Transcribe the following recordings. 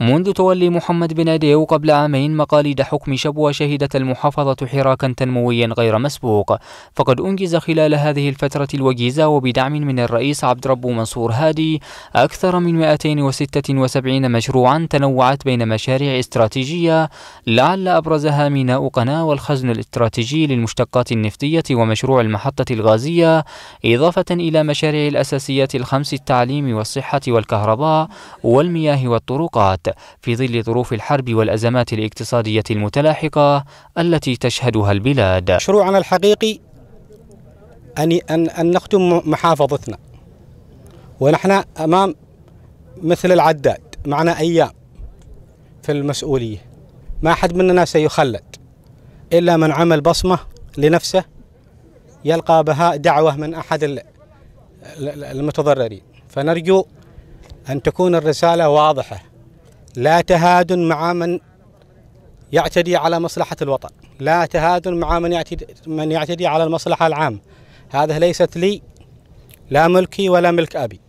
منذ تولي محمد بن أديو قبل عامين مقاليد حكم شبوة شهدت المحافظة حراكا تنمويا غير مسبوق فقد أنجز خلال هذه الفترة الوجيزة وبدعم من الرئيس عبد ربو منصور هادي أكثر من 276 مشروعا تنوعت بين مشاريع استراتيجية لعل أبرزها ميناء قناة والخزن الاستراتيجي للمشتقات النفطية ومشروع المحطة الغازية إضافة إلى مشاريع الأساسيات الخمس التعليم والصحة والكهرباء والمياه والطرقات الحياة في ظل ظروف الحرب والأزمات الاقتصادية المتلاحقة التي تشهدها البلاد مشروعنا الحقيقي أن, أن, أن نخدم محافظتنا ونحن أمام مثل العداد معنا أيام في المسؤولية ما أحد مننا سيخلد إلا من عمل بصمة لنفسه يلقى بها دعوة من أحد المتضررين فنرجو أن تكون الرسالة واضحة لا تهادن مع من يعتدي على مصلحة الوطن لا تهادن مع من يعتدي, من يعتدي على المصلحة العامة هذا ليست لي لا ملكي ولا ملك أبي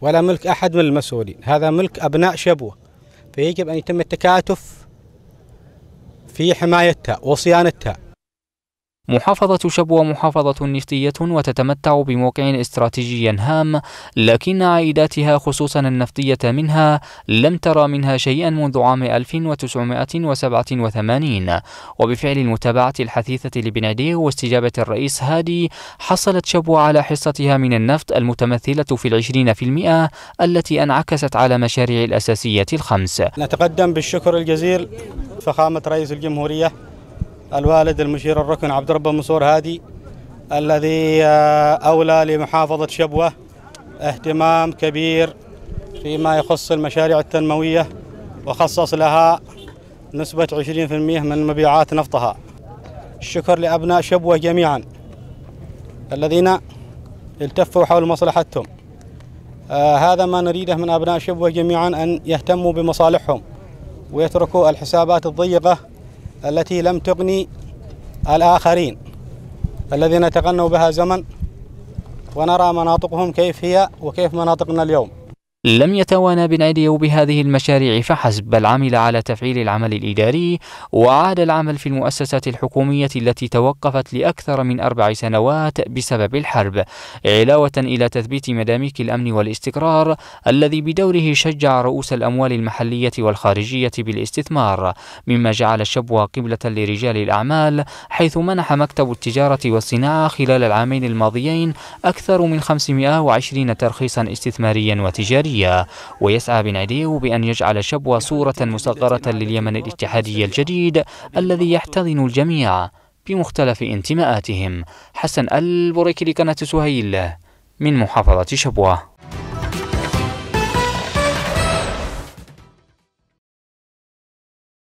ولا ملك أحد من المسؤولين هذا ملك أبناء شبوة فيجب أن يتم التكاتف في حمايتها وصيانتها محافظة شبوة محافظة نفطية وتتمتع بموقع استراتيجي هام لكن عائداتها خصوصا النفطية منها لم ترى منها شيئا منذ عام 1987 وبفعل المتابعة الحثيثة لبناديه واستجابة الرئيس هادي حصلت شبوة على حصتها من النفط المتمثلة في العشرين في المئة التي انعكست على مشاريع الأساسية الخمس نتقدم بالشكر الجزيل فخامة رئيس الجمهورية الوالد المشير الركن عبد ربه منصور هادي الذي آه، أولى لمحافظة شبوة اهتمام كبير فيما يخص المشاريع التنموية وخصص لها نسبة 20% من مبيعات نفطها الشكر لأبناء شبوة جميعا الذين التفوا حول مصلحتهم آه هذا ما نريده من أبناء شبوة جميعا أن يهتموا بمصالحهم ويتركوا الحسابات الضيقة التي لم تغني الآخرين الذين تغنوا بها زمن ونرى مناطقهم كيف هي وكيف مناطقنا اليوم لم يتوانى بن أديو بهذه المشاريع فحسب بل عمل على تفعيل العمل الإداري وعاد العمل في المؤسسات الحكومية التي توقفت لأكثر من أربع سنوات بسبب الحرب علاوة إلى تثبيت مداميك الأمن والاستقرار الذي بدوره شجع رؤوس الأموال المحلية والخارجية بالاستثمار مما جعل الشبوة قبلة لرجال الأعمال حيث منح مكتب التجارة والصناعة خلال العامين الماضيين أكثر من 520 ترخيصا استثماريا وتجاريا اليمنية ويسعى بن عديو بأن يجعل شبوة صورة مصغرة لليمن الاتحادي الجديد الذي يحتضن الجميع بمختلف انتماءاتهم حسن البريكي لقناة سهيل من محافظة شبوة